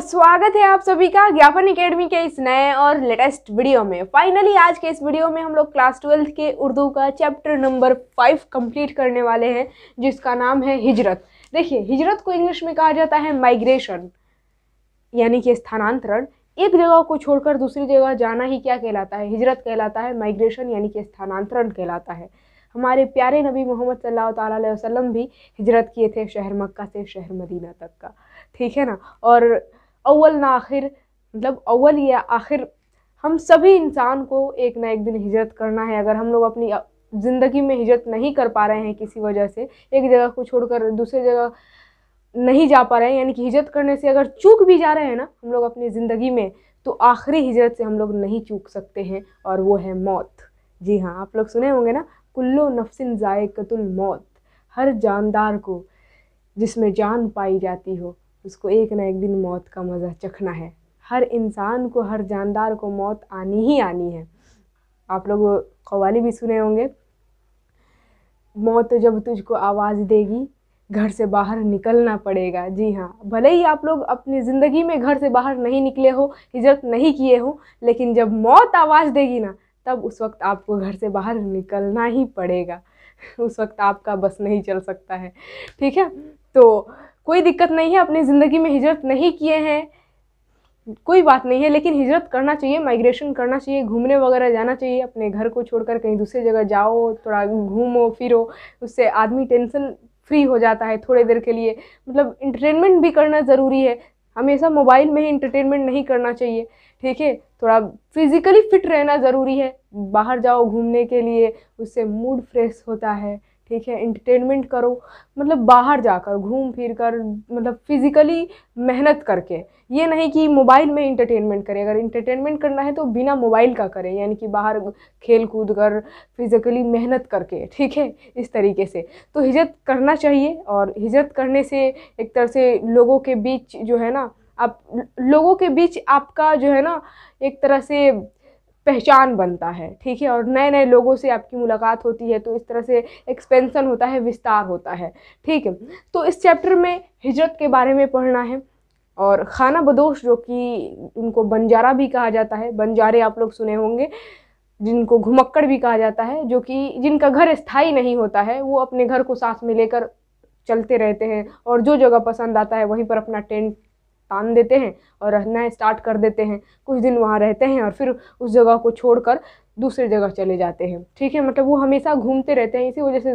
स्वागत है आप सभी का ज्ञापन एकेडमी के इस नए और लेटेस्ट वीडियो में फाइनली आज के इस वीडियो में हम लोग क्लास ट्वेल्थ के उर्दू का चैप्टर नंबर फाइव कंप्लीट करने वाले हैं जिसका नाम है हिजरत देखिए हिजरत को इंग्लिश में कहा जाता है माइग्रेशन यानी कि स्थानांतरण एक जगह को छोड़कर दूसरी जगह जाना ही क्या कहलाता है हिजरत कहलाता है माइग्रेशन यानी कि स्थानांतरण कहलाता है हमारे प्यारे नबी मोहम्मद सल्लल्लाहु अलैहि वसल्लम भी हिजरत किए थे शहर मक्का से शहर मदीना तक का ठीक है ना और अव्वल ना आखिर मतलब अव्वल या आखिर हम सभी इंसान को एक ना एक दिन हिजरत करना है अगर हम लोग अपनी ज़िंदगी में हिजरत नहीं कर पा रहे हैं किसी वजह से एक जगह को छोड़कर दूसरे जगह नहीं जा पा रहे हैं यानी कि हिजरत करने से अगर चूक भी जा रहे हैं ना हम लोग अपनी ज़िंदगी में तो आखिरी हिजरत से हम लोग नहीं चूक सकते हैं और वो है मौत जी हाँ आप लोग सुने होंगे ना कुल्लो नफसिन जायकतुल मौत हर जानदार को जिसमें जान पाई जाती हो उसको एक ना एक दिन मौत का मज़ा चखना है हर इंसान को हर जानदार को मौत आनी ही आनी है आप लोग कवाली भी सुने होंगे मौत जब तुझको आवाज़ देगी घर से बाहर निकलना पड़ेगा जी हाँ भले ही आप लोग अपनी ज़िंदगी में घर से बाहर नहीं निकले हो हिजरत नहीं किए हो लेकिन जब मौत आवाज़ देगी ना तब उस वक्त आपको घर से बाहर निकलना ही पड़ेगा उस वक्त आपका बस नहीं चल सकता है ठीक है तो कोई दिक्कत नहीं है अपनी ज़िंदगी में हिजरत नहीं किए हैं कोई बात नहीं है लेकिन हिजरत करना चाहिए माइग्रेशन करना चाहिए घूमने वगैरह जाना चाहिए अपने घर को छोड़कर कहीं दूसरी जगह जाओ थोड़ा घूमो फिरो उससे आदमी टेंशन फ्री हो जाता है थोड़े देर के लिए मतलब इंटरटेनमेंट भी करना ज़रूरी है हमेशा मोबाइल में ही इंटरटेनमेंट नहीं करना चाहिए ठीक है थोड़ा फिज़िकली फिट रहना ज़रूरी है बाहर जाओ घूमने के लिए उससे मूड फ्रेश होता है ठीक है इंटरटेनमेंट करो मतलब बाहर जाकर घूम फिर कर मतलब फिज़िकली मेहनत करके ये नहीं कि मोबाइल में इंटरटेनमेंट करें अगर इंटरटेनमेंट करना है तो बिना मोबाइल का करें यानी कि बाहर खेल कूद कर फिज़िकली मेहनत करके ठीक है इस तरीके से तो हिजरत करना चाहिए और हिजरत करने से एक तरह से लोगों के बीच जो है ना आप लोगों के बीच आपका जो है ना एक तरह से पहचान बनता है ठीक है और नए नए लोगों से आपकी मुलाकात होती है तो इस तरह से एक्सपेंसन होता है विस्तार होता है ठीक है तो इस चैप्टर में हिजरत के बारे में पढ़ना है और खाना बदोश जो कि उनको बंजारा भी कहा जाता है बंजारे आप लोग सुने होंगे जिनको घुमक्कड़ भी कहा जाता है जो कि जिनका घर स्थायी नहीं होता है वो अपने घर को साथ में लेकर चलते रहते हैं और जो जगह पसंद आता है वहीं पर अपना टेंट तान देते हैं और रहना स्टार्ट कर देते हैं कुछ दिन वहाँ रहते हैं और फिर उस जगह को छोड़कर दूसरी जगह चले जाते हैं ठीक है मतलब वो हमेशा घूमते रहते हैं इसी वजह से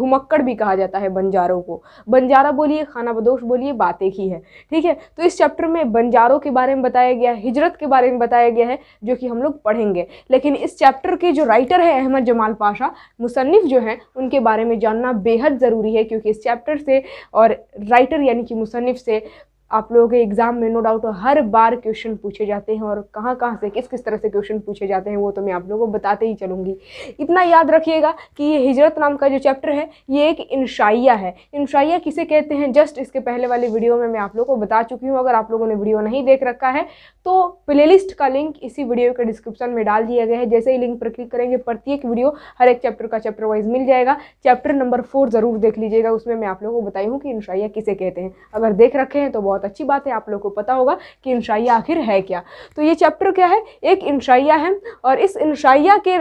घुमक्कड़ भी कहा जाता है बंजारों को बंजारा बोलिए खाना बदोश बोलिए बात एक ही है ठीक है तो इस चैप्टर में बंजारों के बारे में बताया गया है हिजरत के बारे में बताया गया है जो कि हम लोग पढ़ेंगे लेकिन इस चैप्टर के जो राइटर है अहमद जमाल पाशा मुसनफ़ जो हैं उनके बारे में जानना बेहद ज़रूरी है क्योंकि इस चैप्टर से और राइटर यानी कि मुसनफ़ से आप लोगों के एग्ज़ाम में नो डाउट हर बार क्वेश्चन पूछे जाते हैं और कहाँ कहाँ से किस किस तरह से क्वेश्चन पूछे जाते हैं वो तो मैं आप लोगों को बताते ही चलूँगी इतना याद रखिएगा कि ये हिजरत नाम का जो चैप्टर है ये एक इनशाइया है इनशाइया किसे कहते हैं जस्ट इसके पहले वाले वीडियो में मैं आप लोगों को बता चुकी हूँ अगर आप लोगों ने वीडियो नहीं देख रखा है तो प्लेलिस्ट का लिंक इसी वीडियो के डिस्क्रिप्शन में डाल दिया गया है जैसे ही लिंक पर क्लिक करेंगे प्रत्येक वीडियो हर एक चैप्टर का चैप्टर वाइज मिल जाएगा चैप्टर नंबर फोर ज़रूर देख लीजिएगा उसमें मैं आप लोगों को बताई हूँ कि इनशाइया किसे कहते हैं अगर देख रखे हैं तो बहुत बहुत अच्छी बात है आप लोगों को पता होगा कि इंशाइया आखिर है क्या तो ये चैप्टर क्या है एक इंशाइया है और इस इंशाइया के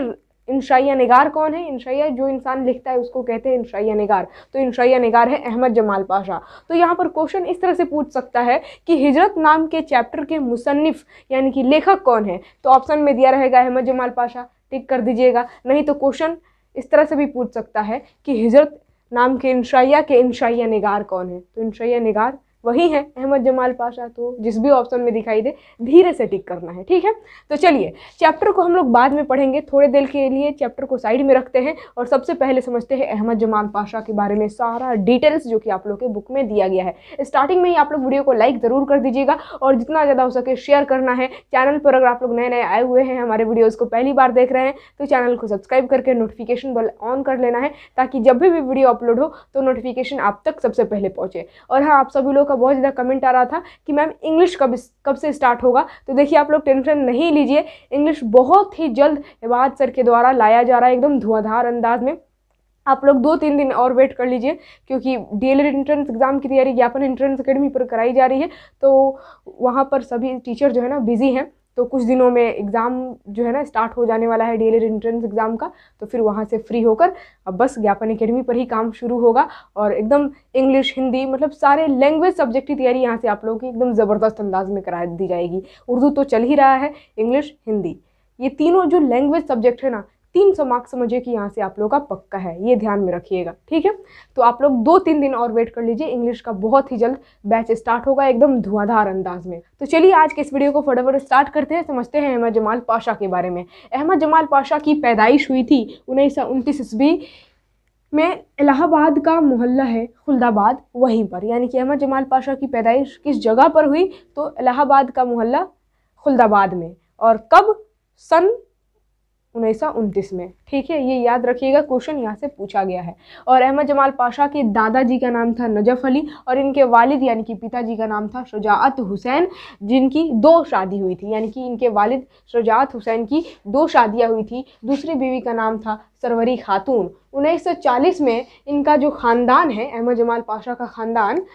इंशाइया निगार कौन है इंशाइया जो इंसान लिखता है उसको कहते हैं इंशाइया निगार तो इंशाइया निगार है अहमद जमाल पाशा तो यहाँ पर क्वेश्चन इस तरह से पूछ सकता है कि हिजरत नाम के चैप्टर के मुसनफ़ यानी कि लेखक कौन है तो ऑप्शन में दिया रहेगा अहमद जमाल पाशा टिक कर दीजिएगा नहीं तो क्वेश्चन इस तरह से भी पूछ सकता है कि हिजरत नाम के इंशाइया के इंशाइया निगार कौन है तो इंशाइया निगार वही है अहमद जमाल पाशा तो जिस भी ऑप्शन में दिखाई दे धीरे से टिक करना है ठीक है तो चलिए चैप्टर को हम लोग बाद में पढ़ेंगे थोड़े देर के लिए चैप्टर को साइड में रखते हैं और सबसे पहले समझते हैं अहमद जमाल पाशा के बारे में सारा डिटेल्स जो कि आप लोग के बुक में दिया गया है स्टार्टिंग में ही आप लोग वीडियो को लाइक ज़रूर कर दीजिएगा और जितना ज़्यादा हो सके शेयर करना है चैनल पर अगर आप लोग नए नए आए हुए हैं हमारे वीडियोज़ को पहली बार देख रहे हैं तो चैनल को सब्सक्राइब करके नोटिफिकेशन बल ऑन कर लेना है ताकि जब भी वीडियो अपलोड हो तो नोटिफिकेशन आप तक सबसे पहले पहुँचे और हाँ आप सभी लोग का बहुत ज़्यादा कमेंट आ रहा था कि मैम इंग्लिश कब कब से स्टार्ट होगा तो देखिए आप लोग टेंशन नहीं लीजिए इंग्लिश बहुत ही जल्द हिमाद सर के द्वारा लाया जा रहा है एकदम धुआंधार अंदाज में आप लोग दो तीन दिन और वेट कर लीजिए क्योंकि डी एल एंट्रेंस एग्ज़ाम की तैयारी ज्ञापन एंट्रेंस अकेडमी पर कराई जा रही है तो वहाँ पर सभी टीचर जो है ना बिज़ी हैं तो कुछ दिनों में एग्ज़ाम जो है ना स्टार्ट हो जाने वाला है डी एंट्रेंस एग्ज़ाम का तो फिर वहाँ से फ्री होकर अब बस ज्ञापन अकेडमी पर ही काम शुरू होगा और एकदम इंग्लिश हिंदी मतलब सारे लैंग्वेज सब्जेक्ट की तैयारी यहाँ से आप लोगों की एकदम ज़बरदस्त अंदाज में करा दी जाएगी उर्दू तो चल ही रहा है इंग्लिश हिंदी ये तीनों जो लैंग्वेज सब्जेक्ट है ना तीन सौ मार्क्स समझिए कि यहाँ से आप लोग का पक्का है ये ध्यान में रखिएगा ठीक है तो आप लोग दो तीन दिन और वेट कर लीजिए इंग्लिश का बहुत ही जल्द बैच स्टार्ट होगा एकदम धुआंधार अंदाज में तो चलिए आज के इस वीडियो को फटाफट स्टार्ट करते हैं समझते हैं अहमद जमाल पाशा के बारे में अहमद जमाल पाशा की पैदाइश हुई थी उन्नीस सौ उनतीस ईस्वी में इलाहाबाद का मोहल्ला है खुलदाबाद वहीं पर यानी कि अहमद जमाल पाशा की पैदाइश किस जगह पर हुई तो इलाहाबाद का मोहल्ला खुलदाबाद में और कब सन उन्नीस में ठीक है ये याद रखिएगा क्वेश्चन यहाँ से पूछा गया है और अहमद जमाल पाशा के दादाजी का नाम था नजफ अली और इनके वालिद यानी कि पिताजी का नाम था शुजात हुसैन जिनकी दो शादी हुई थी यानी कि इनके वालिद शुजात हुसैन की दो शादियाँ हुई थी दूसरी बीवी का नाम था सरवरी खातून उन्नीस में इनका जो ख़ानदान है अहमद जमाल पाशा का ख़ानदान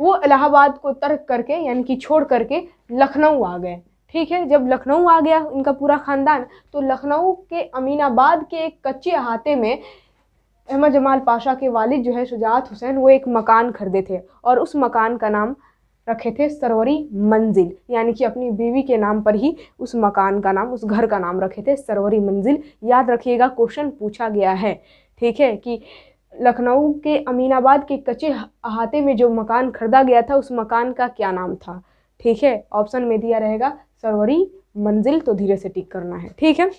वो इलाहाबाद को तर्क करके यानी कि छोड़ करके लखनऊ आ गए ठीक है जब लखनऊ आ गया इनका पूरा ख़ानदान तो लखनऊ के अमीनाबाद के एक कच्चे अहाते में अहमद जमाल पाशा के वालिद जो है शुजात हुसैन वो एक मकान खरीदे थे और उस मकान का नाम रखे थे सरवरी मंजिल यानी कि अपनी बीवी के नाम पर ही उस मकान का नाम उस घर का नाम रखे थे सरवरी मंजिल याद रखिएगा क्वेश्चन पूछा गया है ठीक है कि लखनऊ के अमीनाबाद के कच्चे अहाते में जो मकान खरीदा गया था उस मकान का क्या नाम था ठीक है ऑप्शन में दिया रहेगा सरवरी मंजिल तो धीरे से टिक करना है ठीक है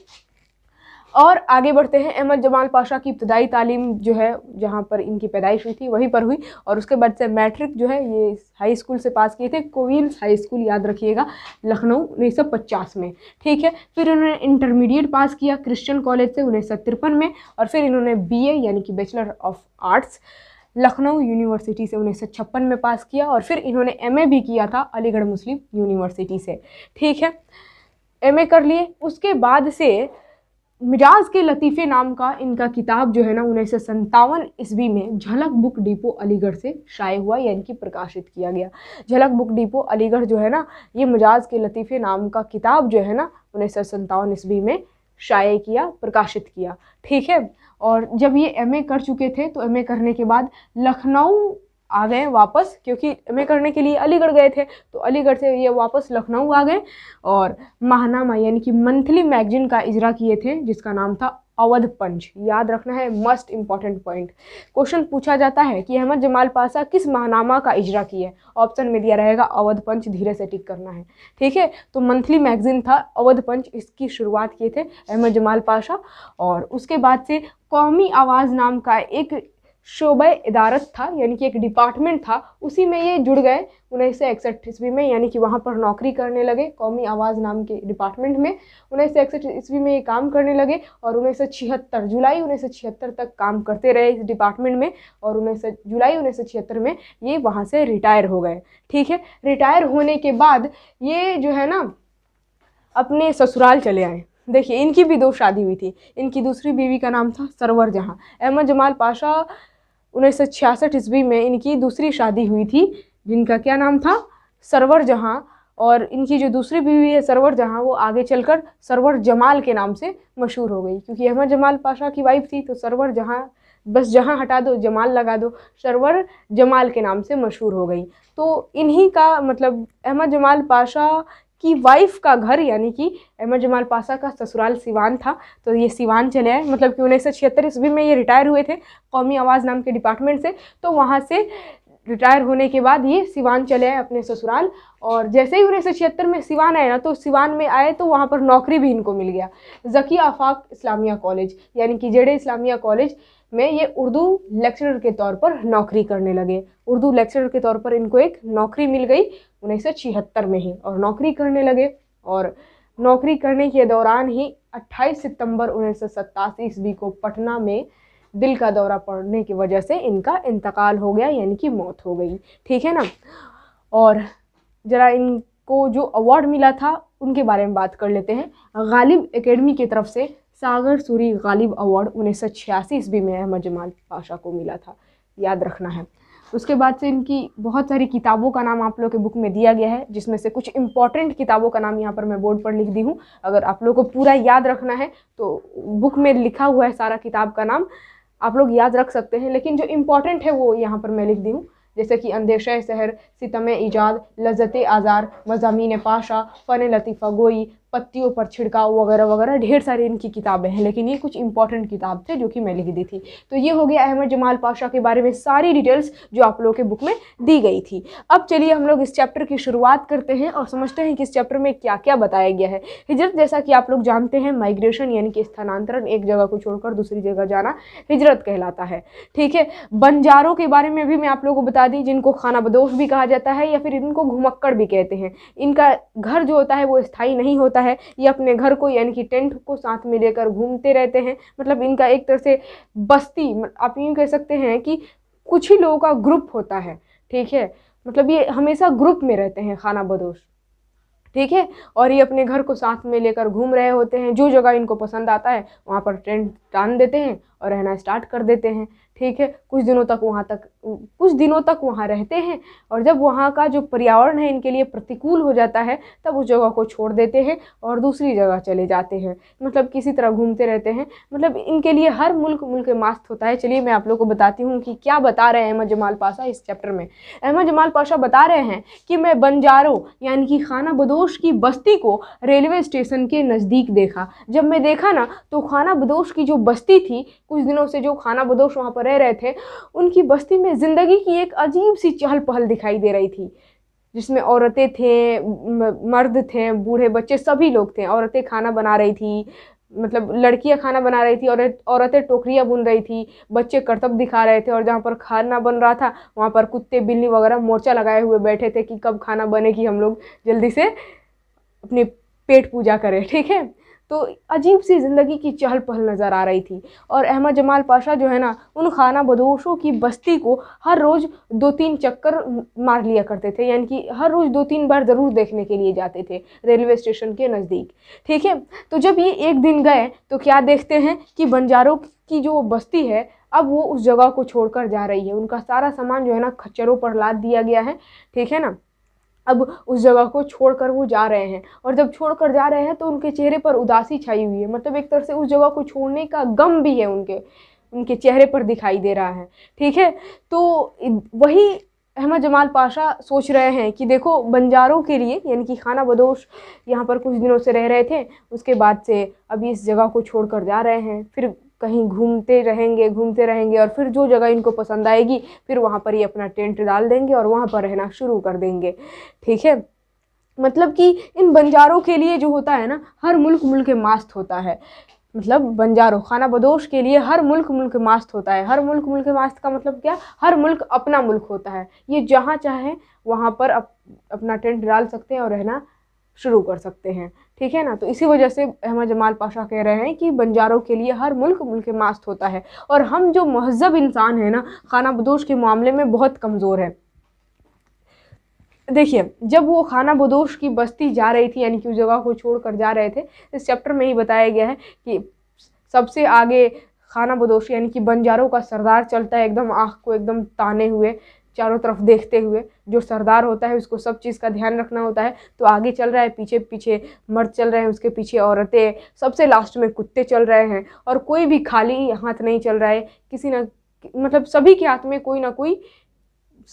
और आगे बढ़ते हैं अहमद जमाल पाशा की इब्तदाई तालीम जो है जहाँ पर इनकी पैदाइश हुई थी वहीं पर हुई और उसके बाद से मैट्रिक जो है ये हाई स्कूल से पास किए थे कोविन्स हाई स्कूल याद रखिएगा लखनऊ उन्नीस सौ पचास में ठीक है फिर इन्होंने इंटरमीडिएट पास किया क्रिश्चियन कॉलेज से उन्नीस सौ तिरपन में और फिर इन्होंने बी यानी कि bachelor of arts Lucknow university से उन्नीस में पास किया और फिर इन्होंने एमए भी किया था अलीगढ़ मुस्लिम यूनिवर्सिटी से ठीक है एमए कर लिए उसके बाद से मिजाज के लतीफ़े नाम का इनका किताब जो है ना उन्नीस सौ संतावन ईस्वी में झलक बुक डिपो अलीगढ़ से शाये हुआ यानी कि प्रकाशित किया गया झलक बुक डिपो अलीगढ़ जो है ना ये मिजाज के लतीफ़े नाम का किताब जो है ना उन्नीस सौ संतावन ईस्वी में शाये किया प्रकाशित किया ठीक है और जब ये एमए कर चुके थे तो एमए करने के बाद लखनऊ आ गए वापस क्योंकि एम करने के लिए अलीगढ़ गए थे तो अलीगढ़ से ये वापस लखनऊ आ गए और माहनामा यानी कि मंथली मैगजीन का इजरा किए थे जिसका नाम था अवध पंच याद रखना है मस्ट इम्पॉर्टेंट पॉइंट क्वेश्चन पूछा जाता है कि अहमद जमाल पासा किस महानामा का इजरा किया है ऑप्शन में दिया रहेगा अवध पंच धीरे से टिक करना है ठीक है तो मंथली मैगजीन था अवध पंच इसकी शुरुआत किए थे अहमद जमाल पाशा और उसके बाद से कौमी आवाज़ नाम का एक शोबा इदारत था यानी कि एक डिपार्टमेंट था उसी में ये जुड़ गए उन्नीस सौ इकसठ ईस्वी में यानी कि वहाँ पर नौकरी करने लगे कौमी आवाज़ नाम के डिपार्टमेंट में उन्नीस सौ इकसठ ईस्वी में ये काम करने लगे और उन्नीस सौ छिहत्तर जुलाई उन्नीस सौ छिहत्तर तक काम करते रहे इस डिपार्टमेंट में और उन्नीस सौ जुलाई उन्नीस सौ छिहत्तर में ये वहाँ से रिटायर हो गए ठीक है रिटायर होने के बाद ये जो है ना अपने ससुराल चले आए देखिए इनकी भी दो शादी हुई थी इनकी दूसरी बीवी का नाम था सरवर जहाँ अहमद जमाल पाशा उन्नीस सौ छियासठ ईस्वी में इनकी दूसरी शादी हुई थी जिनका क्या नाम था सरवर जहाँ और इनकी जो दूसरी बीवी है सरवर जहाँ वो आगे चलकर सरवर जमाल के नाम से मशहूर हो गई क्योंकि अहमद जमाल पाशा की वाइफ थी तो सरवर जहाँ बस जहाँ हटा दो जमाल लगा दो सरवर जमाल के नाम से मशहूर हो गई तो इन्हीं का मतलब अहमद जमाल पाशा की वाइफ का घर यानी कि अहमद जमाल पाशा का ससुराल सिवान था तो ये सिवान चले आए मतलब कि उन्नीस सौ छिहत्तर ईस्वी में ये रिटायर हुए थे कौमी आवाज़ नाम के डिपार्टमेंट से तो वहाँ से रिटायर होने के बाद ये सिवान चले आए अपने ससुराल और जैसे ही उन्नीस सौ छिहत्तर में सिवान आए ना तो सिवान में आए तो वहाँ पर नौकरी भी इनको मिल गया जकी आफाक इस्लामिया कॉलेज यानी कि जेड इस्लामिया कॉलेज में ये उर्दू लेक्चरर के तौर पर नौकरी करने लगे उर्दू लेक्चरर के तौर पर इनको एक नौकरी मिल गई उन्नीस में ही और नौकरी करने लगे और नौकरी करने के दौरान ही 28 सितंबर उन्नीस ईस्वी को पटना में दिल का दौरा पड़ने की वजह से इनका इंतकाल हो गया यानी कि मौत हो गई ठीक है ना और ज़रा इनको जो अवार्ड मिला था उनके बारे में बात कर लेते हैं गालिब एकेडमी की तरफ से सागर सूरी गालिब अवार्ड उन्नीस सौ छियासी ईस्वी में अहमद जमाल पाशा को मिला था याद रखना है उसके बाद से इनकी बहुत सारी किताबों का नाम आप लोग के बुक में दिया गया है जिसमें से कुछ इंपॉर्टेंट किताबों का नाम यहाँ पर मैं बोर्ड पर लिख दी हूँ अगर आप लोग को पूरा याद रखना है तो बुक में लिखा हुआ है सारा किताब का नाम आप लोग याद रख सकते हैं लेकिन जो इम्पॉर्टेंट है वो यहाँ पर मैं लिख दी हूँ जैसे कि अंदेशा शहर सितम ईजाद लजत आज़ार मजामी पाशा फ़न लतीफ़ा गोई पत्तियों पर छिड़काव वगैरह वगैरह ढेर सारी इनकी किताबें हैं लेकिन ये कुछ इंपॉर्टेंट किताब थे जो कि मैं लिख दी थी तो ये हो गया अहमद जमाल पाशा के बारे में सारी डिटेल्स जो आप लोगों के बुक में दी गई थी अब चलिए हम लोग इस चैप्टर की शुरुआत करते हैं और समझते हैं कि इस चैप्टर में क्या क्या बताया गया है हिजरत जैसा कि आप लोग जानते हैं माइग्रेशन यानी कि स्थानांतरण एक जगह को छोड़कर दूसरी जगह जाना हिजरत कहलाता है ठीक है बंजारों के बारे में भी मैं आप लोगों को बता दी जिनको खाना बदोश भी कहा जाता है या फिर इनको घुमक्कड़ भी कहते हैं इनका घर जो होता है वो स्थायी नहीं होता है है ये अपने घर को यानी कि टेंट को साथ में लेकर घूमते रहते हैं मतलब इनका एक तरह से बस्ती आप यूँ कह सकते हैं कि कुछ ही लोगों का ग्रुप होता है ठीक है मतलब ये हमेशा ग्रुप में रहते हैं खाना बदोश ठीक है और ये अपने घर को साथ में लेकर घूम रहे होते हैं जो जगह इनको पसंद आता है वहाँ पर टेंट टान देते हैं और रहना स्टार्ट कर देते हैं ठीक है कुछ दिनों तक वहाँ तक कुछ दिनों तक वहाँ रहते हैं और जब वहाँ का जो पर्यावरण है इनके लिए प्रतिकूल हो जाता है तब उस जगह को छोड़ देते हैं और दूसरी जगह चले जाते हैं मतलब किसी तरह घूमते रहते हैं मतलब इनके लिए हर मुल्क मुल्क मास्त होता है चलिए मैं आप लोग को बताती हूँ कि क्या बता रहे हैं अहमद जमाल पाशा इस चैप्टर में अहमद जमाल पाशा बता रहे हैं कि मैं बंजारों यानी कि खाना बदोश की बस्ती को रेलवे स्टेशन के नज़दीक देखा जब मैं देखा ना तो खाना बदोश की जो बस्ती थी कुछ दिनों से जो खाना बदोश वहाँ पर रह रहे थे उनकी बस्ती में ज़िंदगी की एक अजीब सी चहल पहल दिखाई दे रही थी जिसमें औरतें थे मर्द थे बूढ़े बच्चे सभी लोग थे औरतें खाना बना रही थी मतलब लड़कियां खाना बना रही थी और औरतें टोकरियां बुन रही थी बच्चे करतब दिखा रहे थे और जहाँ पर खाना बन रहा था वहाँ पर कुत्ते बिल्ली वगैरह मोर्चा लगाए हुए बैठे थे कि कब खाना बने कि हम लोग जल्दी से अपने पेट पूजा करें ठीक है तो अजीब सी ज़िंदगी की चहल पहल नज़र आ रही थी और अहमद जमाल पाशा जो है ना उन खाना बदोशों की बस्ती को हर रोज़ दो तीन चक्कर मार लिया करते थे यानी कि हर रोज़ दो तीन बार ज़रूर देखने के लिए जाते थे रेलवे स्टेशन के नज़दीक ठीक है तो जब ये एक दिन गए तो क्या देखते हैं कि बंजारों की जो बस्ती है अब वो उस जगह को छोड़कर जा रही है उनका सारा सामान जो है ना खच्चरों पर लाद दिया गया है ठीक है ना अब उस जगह को छोड़कर वो जा रहे हैं और जब छोड़कर जा रहे हैं तो उनके चेहरे पर उदासी छाई हुई है मतलब एक तरह से उस जगह को छोड़ने का गम भी है उनके उनके चेहरे पर दिखाई दे रहा है ठीक है तो वही अहमद जमाल पाशा सोच रहे हैं कि देखो बंजारों के लिए यानी कि खाना बदोश यहाँ पर कुछ दिनों से रह रहे थे उसके बाद से अभी इस जगह को छोड़कर जा रहे हैं फिर कहीं घूमते रहेंगे घूमते रहेंगे और फिर जो जगह इनको पसंद आएगी फिर वहाँ पर ही अपना टेंट डाल देंगे और वहाँ पर रहना शुरू कर देंगे ठीक है मतलब कि इन बंजारों के लिए जो होता है ना हर मुल्क मुल्क मास्त होता है मतलब बंजारों खाना बदोश के लिए हर मुल्क मुल्क मास्त होता है हर मुल्क मुल्क मास्त का मतलब क्या हर मुल्क अपना मुल्क होता है ये जहाँ चाहें वहाँ पर अप, अपना टेंट डाल सकते हैं और रहना शुरू कर सकते हैं ठीक है ना तो इसी वजह से अहमद जमाल पाशा कह रहे हैं कि बंजारों के लिए हर मुल्क मुल्क मास्त होता है और हम जो महजब इंसान है ना खाना बदोश के मामले में बहुत कमज़ोर है देखिए जब वो खाना बदोश की बस्ती जा रही थी यानी कि उस जगह को छोड़ कर जा रहे थे इस चैप्टर में ही बताया गया है कि सबसे आगे खाना बदोश यानी कि बंजारों का सरदार चलता है एकदम आँख को एकदम ताने हुए चारों तरफ देखते हुए जो सरदार होता है उसको सब चीज़ का ध्यान रखना होता है तो आगे चल रहा है पीछे पीछे मर्द चल रहे हैं उसके पीछे औरतें सबसे लास्ट में कुत्ते चल रहे हैं और कोई भी खाली हाथ नहीं चल रहा है किसी ना मतलब सभी के हाथ में कोई ना कोई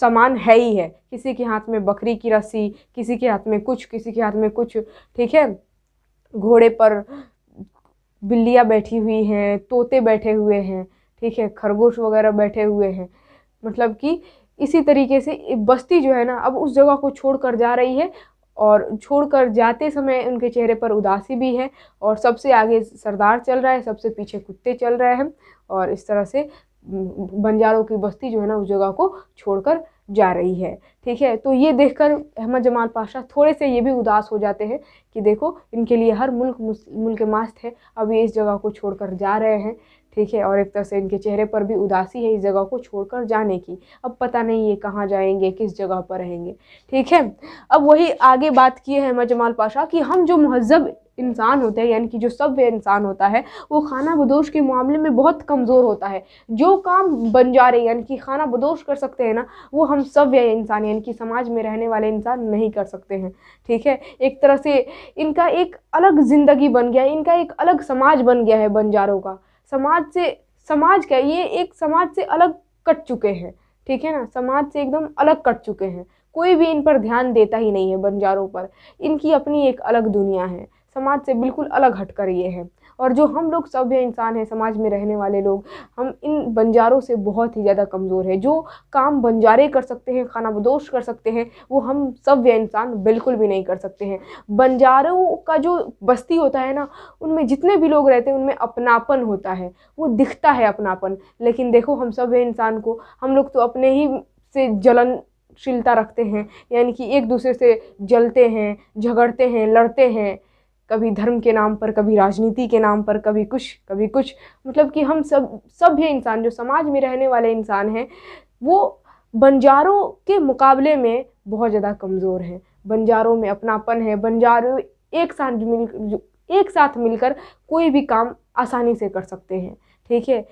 सामान है ही है किसी के हाथ में बकरी की रस्सी किसी के हाथ में कुछ किसी के हाथ में कुछ ठीक है घोड़े पर बिल्लियाँ बैठी हुई हैं तोते बैठे हुए हैं ठीक है खरगोश वगैरह बैठे हुए हैं मतलब कि इसी तरीके से बस्ती जो है ना अब उस जगह को छोड़ कर जा रही है और छोड़कर जाते समय उनके चेहरे पर उदासी भी है और सबसे आगे सरदार चल रहा है सबसे पीछे कुत्ते चल रहे हैं और इस तरह से बंजारों की बस्ती जो है ना उस जगह को छोड़कर जा रही है ठीक है तो ये देखकर अहमद जमाल पाशा थोड़े से ये भी उदास हो जाते हैं कि देखो इनके लिए हर मुल्क मुल्क मास्त है अब ये इस जगह को छोड़कर जा रहे हैं ठीक है और एक तरह से इनके चेहरे पर भी उदासी है इस जगह को छोड़कर जाने की अब पता नहीं ये कहाँ जाएंगे किस जगह पर रहेंगे ठीक है अब वही आगे बात की है अहमद जमाल पाशा कि हम जो महजब इंसान होते हैं यानी कि जो सब इंसान होता है वो खाना बदोश के मामले में बहुत कमज़ोर होता है जो काम रहे यानी कि खाना बदोश कर सकते हैं ना वो हम सब इंसान यानी कि समाज में रहने वाले इंसान नहीं कर सकते हैं ठीक है एक तरह से इनका एक अलग ज़िंदगी बन गया है इनका एक अलग समाज बन गया है बंजारों का समाज से समाज क्या ये एक समाज से अलग कट चुके हैं ठीक है ना समाज से एकदम अलग कट चुके हैं कोई भी इन पर ध्यान देता ही नहीं है बंजारों पर इनकी अपनी एक अलग दुनिया है समाज से बिल्कुल अलग हटकर ये है और जो हम लोग सभ्य इंसान हैं समाज में रहने वाले लोग हम इन बंजारों से बहुत ही ज़्यादा कमज़ोर है जो काम बंजारे कर सकते हैं खाना बदोश कर सकते हैं वो हम सभ्य इंसान बिल्कुल भी नहीं कर सकते हैं बंजारों का जो बस्ती होता है ना उनमें जितने भी लोग रहते हैं उनमें अपनापन होता है वो दिखता है अपनापन लेकिन देखो हम सभ्य इंसान को हम लोग तो अपने ही से जलन शीलता रखते हैं यानी कि एक दूसरे से जलते हैं झगड़ते हैं लड़ते हैं कभी धर्म के नाम पर कभी राजनीति के नाम पर कभी कुछ कभी कुछ मतलब कि हम सब सभ्य इंसान जो समाज में रहने वाले इंसान हैं वो बंजारों के मुकाबले में बहुत ज़्यादा कमज़ोर हैं बंजारों में अपनापन है बंजारों एक साथ मिल एक साथ मिलकर कोई भी काम आसानी से कर सकते हैं ठीक है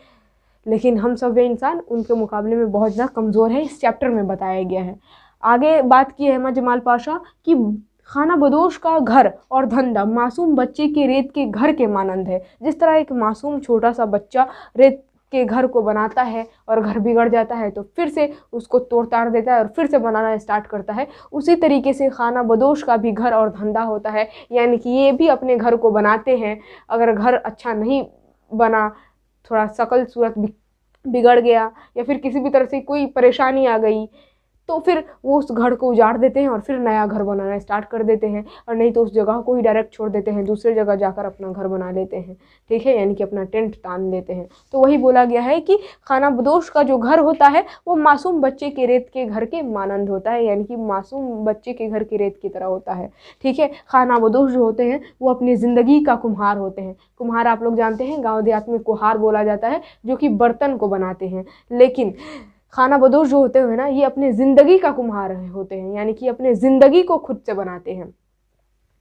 लेकिन हम सब वे इंसान उनके मुकाबले में बहुत ज़्यादा कमज़ोर है इस चैप्टर में बताया गया है आगे बात की है हेमा जमाल पाशा कि खाना बदोश का घर और धंधा मासूम बच्चे के रेत के घर के मानंद है जिस तरह एक मासूम छोटा सा बच्चा रेत के घर को बनाता है और घर बिगड़ जाता है तो फिर से उसको तोड़ ताड़ देता है और फिर से बनाना स्टार्ट करता है उसी तरीके से खाना बदोश का भी घर और धंधा होता है यानी कि ये भी अपने घर को बनाते हैं अगर घर अच्छा नहीं बना थोड़ा शकल सूरत बिगड़ गया या फिर किसी भी तरह से कोई परेशानी आ गई तो फिर वो उस घर को उजाड़ देते हैं और फिर नया घर बनाना स्टार्ट कर देते हैं और नहीं तो उस जगह को ही डायरेक्ट छोड़ देते हैं दूसरे जगह जाकर अपना घर बना लेते हैं ठीक है यानी कि अपना टेंट तान लेते हैं तो वही बोला गया है कि खाना बदोश का जो घर होता है वो मासूम बच्चे के रेत के घर के मानंद होता है यानी कि मासूम बच्चे के घर की रेत की तरह होता है ठीक है खाना बदोश जो होते हैं वो अपनी ज़िंदगी का कुम्हार होते हैं कुम्हार आप लोग जानते हैं गाँव देहात में कुहार बोला जाता है जो कि बर्तन को बनाते हैं लेकिन खाना बदोश जो होते हुए ना ये अपने ज़िंदगी का कुम्हार होते हैं यानी कि अपने ज़िंदगी को खुद से बनाते हैं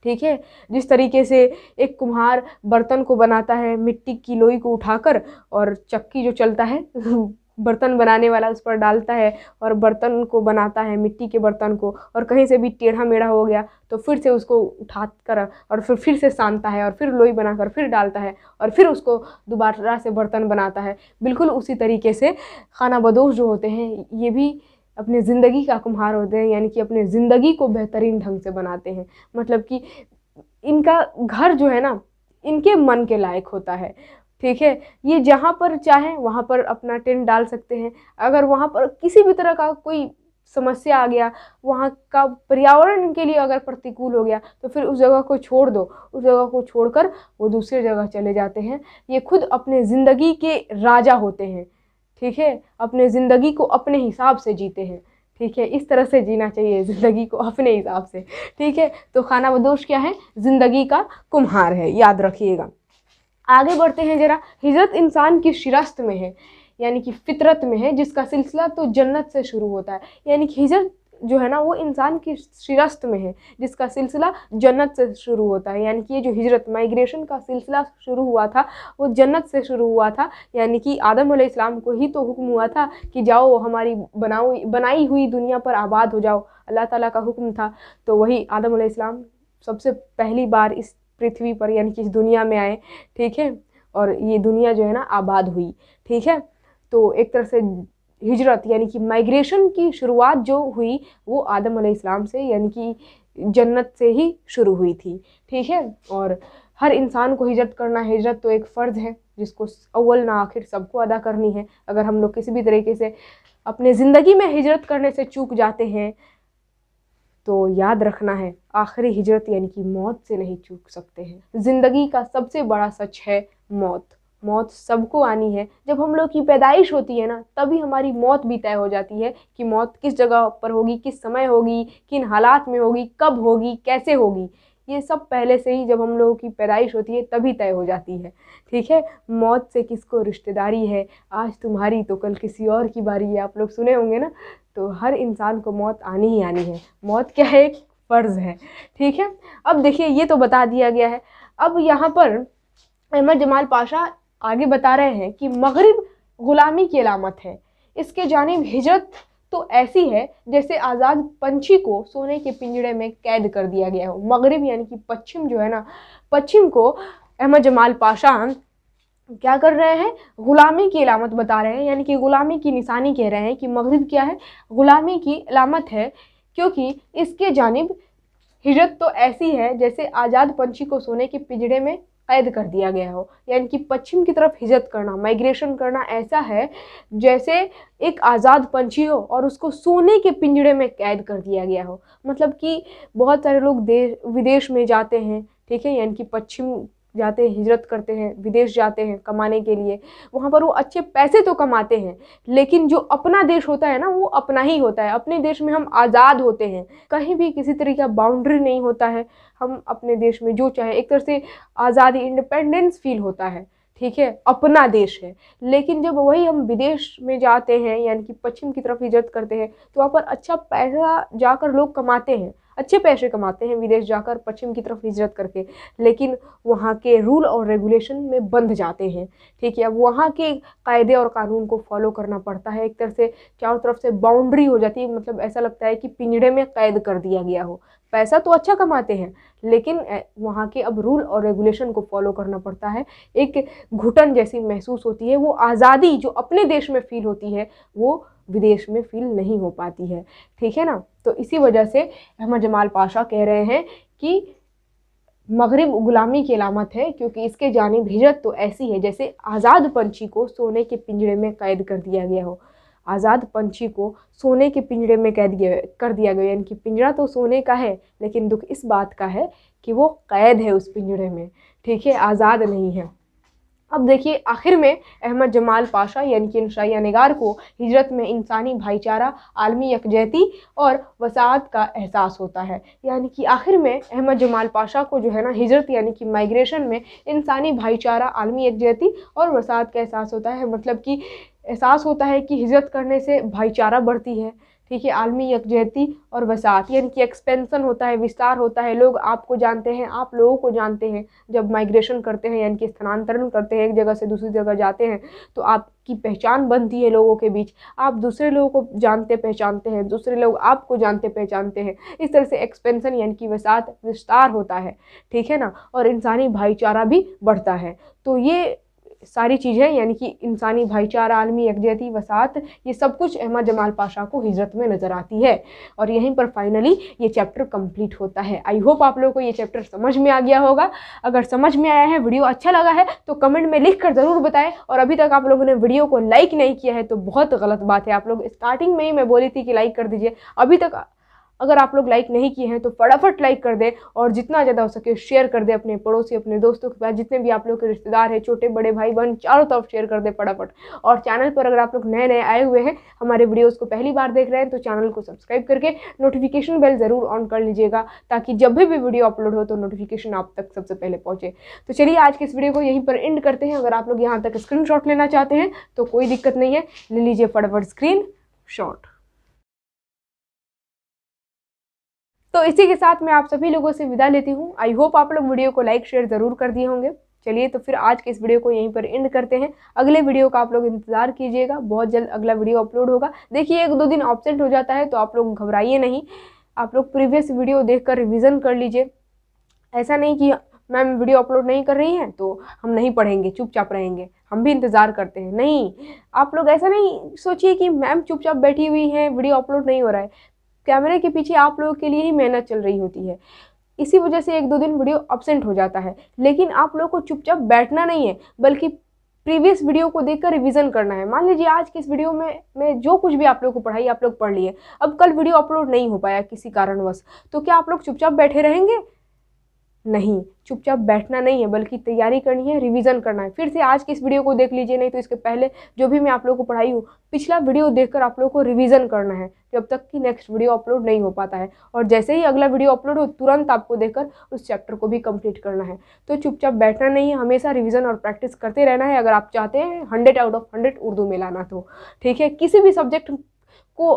ठीक है जिस तरीके से एक कुम्हार बर्तन को बनाता है मिट्टी की लोई को उठाकर और चक्की जो चलता है बर्तन बनाने वाला उस पर डालता है और बर्तन को बनाता है मिट्टी के बर्तन को और कहीं से भी टेढ़ा मेढ़ा हो गया तो फिर से उसको उठा कर और फिर फिर से सानता है और फिर लोई बनाकर फिर डालता है और फिर उसको दोबारा से बर्तन बनाता है बिल्कुल उसी तरीके से खाना बदोश जो होते हैं ये भी अपने ज़िंदगी का कुम्हार होते हैं यानी कि अपने ज़िंदगी को बेहतरीन ढंग से बनाते हैं मतलब कि इनका घर जो है ना इनके मन के लायक होता है ठीक है ये जहाँ पर चाहें वहाँ पर अपना टेंट डाल सकते हैं अगर वहाँ पर किसी भी तरह का कोई समस्या आ गया वहाँ का पर्यावरण के लिए अगर प्रतिकूल हो गया तो फिर उस जगह को छोड़ दो उस जगह को छोड़कर वो दूसरे जगह चले जाते हैं ये खुद अपने ज़िंदगी के राजा होते हैं ठीक है अपने ज़िंदगी को अपने हिसाब से जीते हैं ठीक है इस तरह से जीना चाहिए ज़िंदगी को अपने हिसाब से ठीक है तो खाना बदोश क्या है ज़िंदगी का कुम्हार है याद रखिएगा आगे बढ़ते हैं ज़रा हिजरत इंसान की शिरस्त में है यानी कि फितरत में है जिसका सिलसिला तो जन्नत से शुरू होता है यानी कि हिजरत जो है ना वो इंसान की शिरस्त में है जिसका सिलसिला जन्नत से शुरू होता है यानी कि ये जो हिजरत माइग्रेशन का सिलसिला शुरू हुआ था वो जन्नत से शुरू हुआ था यानी कि आदम इस्लाम को ही तो हुक्म हुआ था कि जाओ हमारी बनाओ बनाई हुई दुनिया पर आबाद हो जाओ अल्लाह ताला का हुक्म था तो वही आदम इस्लाम सबसे पहली बार इस पृथ्वी पर यानी कि इस दुनिया में आए ठीक है और ये दुनिया जो है ना आबाद हुई ठीक है तो एक तरह से हिजरत यानी कि माइग्रेशन की शुरुआत जो हुई वो आदम इस्लाम से यानी कि जन्नत से ही शुरू हुई थी ठीक है और हर इंसान को हिजरत करना हिजरत तो एक फ़र्ज़ है जिसको अव्वल ना आखिर सबको अदा करनी है अगर हम लोग किसी भी तरीके से अपने ज़िंदगी में हिजरत करने से चूक जाते हैं तो याद रखना है आखिरी हिजरत यानी कि मौत से नहीं चूक सकते हैं ज़िंदगी का सबसे बड़ा सच है मौत मौत सबको आनी है जब हम लोग की पैदाइश होती है ना तभी हमारी मौत भी तय हो जाती है कि मौत किस जगह पर होगी किस समय होगी किन हालात में होगी कब होगी कैसे होगी ये सब पहले से ही जब हम लोगों की पैदाइश होती है तभी तय हो जाती है ठीक है मौत से किसको रिश्तेदारी है आज तुम्हारी तो कल किसी और की बारी है आप लोग सुने होंगे ना तो हर इंसान को मौत आनी ही आनी है मौत क्या है एक फ़र्ज़ है ठीक है अब देखिए ये तो बता दिया गया है अब यहाँ पर अहमद जमाल पाशा आगे बता रहे हैं कि मगरब ग़ुलामी की अलामत है इसके जानब हिजरत तो ऐसी है जैसे आज़ाद पंछी को सोने के पिंजड़े में कैद कर दिया गया हो मगरब यानी कि पश्चिम जो है ना पश्चिम को अहमद जमाल पाशा क्या कर रहे हैं ग़ुलामी की अलामत बता रहे हैं यानी कि ग़ुलामी की निशानी कह रहे हैं कि मगरब क्या है ग़ुलामी की अलामत है क्योंकि इसके जानब हिजरत तो ऐसी है जैसे आज़ाद पंछी को सोने के पिजड़े में कैद कर दिया गया हो यानी कि पश्चिम की तरफ हिजरत करना माइग्रेशन करना ऐसा है जैसे एक आज़ाद पंछी हो और उसको सोने के पिंजड़े में कैद कर दिया गया हो मतलब कि बहुत सारे लोग देश विदेश में जाते हैं ठीक है यानी कि पश्चिम जाते हैं हिजरत करते हैं विदेश जाते हैं कमाने के लिए वहाँ पर वो अच्छे पैसे तो कमाते हैं लेकिन जो अपना देश होता है ना वो अपना ही होता है अपने देश में हम आज़ाद होते हैं कहीं भी किसी तरह का बाउंड्री नहीं होता है हम अपने देश में जो चाहे एक तरह से आज़ादी इंडिपेंडेंस फील होता है ठीक है अपना देश है लेकिन जब वही हम विदेश में जाते हैं यानी कि पश्चिम की तरफ हिजरत करते हैं तो वहाँ पर अच्छा पैसा जाकर लोग कमाते हैं अच्छे पैसे कमाते हैं विदेश जाकर पश्चिम की तरफ हिजरत करके लेकिन वहाँ के रूल और रेगुलेशन में बंध जाते हैं ठीक है अब वहाँ के कायदे और कानून को फॉलो करना पड़ता है एक तरह से चारों तरफ से बाउंड्री हो जाती है मतलब ऐसा लगता है कि पिंजड़े में कैद कर दिया गया हो पैसा तो अच्छा कमाते हैं लेकिन वहाँ के अब रूल और रेगुलेशन को फॉलो करना पड़ता है एक घुटन जैसी महसूस होती है वो आज़ादी जो अपने देश में फील होती है वो विदेश में फील नहीं हो पाती है ठीक है ना तो इसी वजह से अहमद जमाल पाशा कह रहे हैं कि मगरब गुलामी की अलामत है क्योंकि इसके जानब हिजरत तो ऐसी है जैसे आज़ाद पंछी को सोने के पिंजरे में कैद कर दिया गया हो आज़ाद पंछी को सोने के पिंजरे में कैद गया कर दिया गया यानी कि पिंजरा तो सोने का है लेकिन दुख इस बात का है कि वो कैद है उस पिंजरे में ठीक है आज़ाद नहीं है अब देखिए आखिर में अहमद जमाल पाशा यानी कि इन शाया नगार को हिजरत में इंसानी भाईचारा आलमी यकजहती और वसात का एहसास होता है यानी कि आखिर में अहमद जमाल पाशा को जो है ना हिजरत यानी कि माइग्रेशन में इंसानी भाईचारा आलमी यकजहती और वसात का एहसास होता है मतलब कि एहसास होता है कि हिजरत करने से भाईचारा बढ़ती है ठीक है आलमी यकजहती और वसात यानी कि एक्सपेंसन होता है विस्तार होता है लोग आपको जानते हैं आप लोगों को जानते हैं जब माइग्रेशन करते हैं यानी कि स्थानांतरण करते हैं एक जगह से दूसरी जगह जाते हैं तो आपकी पहचान बनती है लोगों के बीच आप दूसरे लोगों को जानते पहचानते हैं दूसरे लोग आपको जानते पहचानते हैं इस तरह से एक्सपेंसन यानि कि वसात विस्तार होता है ठीक है ना और इंसानी भाईचारा भी बढ़ता है तो ये सारी चीज़ें यानी कि इंसानी भाईचारा आलमी यकजहती वसात ये सब कुछ अहमद जमाल पाशा को हिजरत में नज़र आती है और यहीं पर फाइनली ये चैप्टर कंप्लीट होता है आई होप आप लोगों को ये चैप्टर समझ में आ गया होगा अगर समझ में आया है वीडियो अच्छा लगा है तो कमेंट में लिख कर ज़रूर बताएँ और अभी तक आप लोगों ने वीडियो को लाइक नहीं किया है तो बहुत गलत बात है आप लोग स्टार्टिंग में ही मैं बोली थी कि लाइक कर दीजिए अभी तक अगर आप लोग लाइक नहीं किए हैं तो फटाफट लाइक कर दें और जितना ज़्यादा हो सके शेयर कर दें अपने पड़ोसी अपने दोस्तों के पास जितने भी आप लोग के रिश्तेदार हैं छोटे बड़े भाई बहन चारों तरफ शेयर कर दें फटाफट और चैनल पर अगर आप लोग नए नए आए हुए हैं हमारे वीडियोज़ को पहली बार देख रहे हैं तो चैनल को सब्सक्राइब करके नोटिफिकेशन बेल ज़रूर ऑन कर लीजिएगा ताकि जब भी वीडियो अपलोड हो तो नोटिफिकेशन आप तक सबसे पहले पहुँचे तो चलिए आज के इस वीडियो को यहीं पर एंड करते हैं अगर आप लोग यहाँ तक स्क्रीन लेना चाहते हैं तो कोई दिक्कत नहीं है ले लीजिए फटाफट स्क्रीन शॉट तो इसी के साथ मैं आप सभी लोगों से विदा लेती हूँ आई होप आप लोग वीडियो को लाइक शेयर ज़रूर कर दिए होंगे चलिए तो फिर आज के इस वीडियो को यहीं पर एंड करते हैं अगले वीडियो का आप लोग इंतजार कीजिएगा बहुत जल्द अगला वीडियो अपलोड होगा देखिए एक दो दिन ऑब्सेंट हो जाता है तो आप लोग घबराइए नहीं आप लोग प्रीवियस वीडियो देख कर रिविज़न कर लीजिए ऐसा नहीं कि मैम वीडियो अपलोड नहीं कर रही हैं तो हम नहीं पढ़ेंगे चुपचाप रहेंगे हम भी इंतज़ार करते हैं नहीं आप लोग ऐसा नहीं सोचिए कि मैम चुपचाप बैठी हुई हैं वीडियो अपलोड नहीं हो रहा है कैमरे के पीछे आप लोगों के लिए ही मेहनत चल रही होती है इसी वजह से एक दो दिन वीडियो अपसेंट हो जाता है लेकिन आप लोग को चुपचाप बैठना नहीं है बल्कि प्रीवियस वीडियो को देखकर रिवीजन करना है मान लीजिए आज की इस वीडियो में मैं जो कुछ भी आप लोग को पढ़ाई आप लोग पढ़ लिए अब कल वीडियो अपलोड नहीं हो पाया किसी कारणवश तो क्या आप लोग चुपचाप बैठे रहेंगे नहीं चुपचाप बैठना नहीं है बल्कि तैयारी करनी है रिवीजन करना है फिर से आज की इस वीडियो को देख लीजिए नहीं तो इसके पहले जो भी मैं आप लोगों को पढ़ाई हूँ पिछला वीडियो देखकर आप लोगों को रिवीजन करना है जब तक कि नेक्स्ट वीडियो अपलोड नहीं हो पाता है और जैसे ही अगला वीडियो अपलोड हो तुरंत आपको देखकर उस चैप्टर को भी कंप्लीट करना है तो चुपचाप बैठना नहीं है हमेशा रिविज़न और प्रैक्टिस करते रहना है अगर आप चाहते हैं hundred out of hundred Urdu में लाना तो ठीक है किसी भी सब्जेक्ट को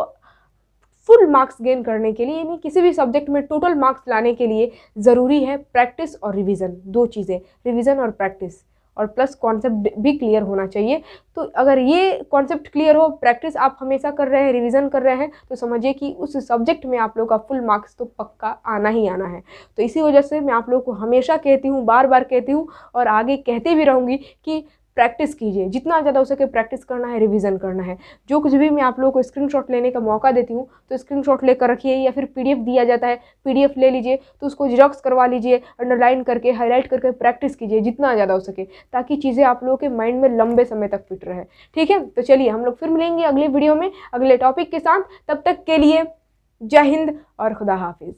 टोटल मार्क्स गेन करने के लिए यानी किसी भी सब्जेक्ट में टोटल मार्क्स लाने के लिए ज़रूरी है प्रैक्टिस और रिवीजन दो चीज़ें रिवीजन और प्रैक्टिस और प्लस कॉन्सेप्ट भी क्लियर होना चाहिए तो अगर ये कॉन्सेप्ट क्लियर हो प्रैक्टिस आप हमेशा कर रहे हैं रिवीजन कर रहे हैं तो समझिए कि उस सब्जेक्ट में आप लोग का फुल मार्क्स तो पक्का आना ही आना है तो इसी वजह से मैं आप लोग को हमेशा कहती हूँ बार बार कहती हूँ और आगे कहते भी रहूँगी कि प्रैक्टिस कीजिए जितना ज़्यादा हो सके प्रैक्टिस करना है रिवीजन करना है जो कुछ भी मैं आप लोगों को स्क्रीनशॉट लेने का मौका देती हूँ तो स्क्रीनशॉट लेकर रखिए या फिर पीडीएफ दिया जाता है पीडीएफ ले लीजिए तो उसको जिरॉक्स करवा लीजिए अंडरलाइन करके हाईलाइट करके प्रैक्टिस कीजिए जितना ज़्यादा हो सके ताकि चीज़ें आप लोगों के माइंड में लंबे समय तक फिट रहे ठीक है तो चलिए हम लोग फिर मिलेंगे अगले वीडियो में अगले टॉपिक के साथ तब तक के लिए जय हिंद और खुदा हाफिज़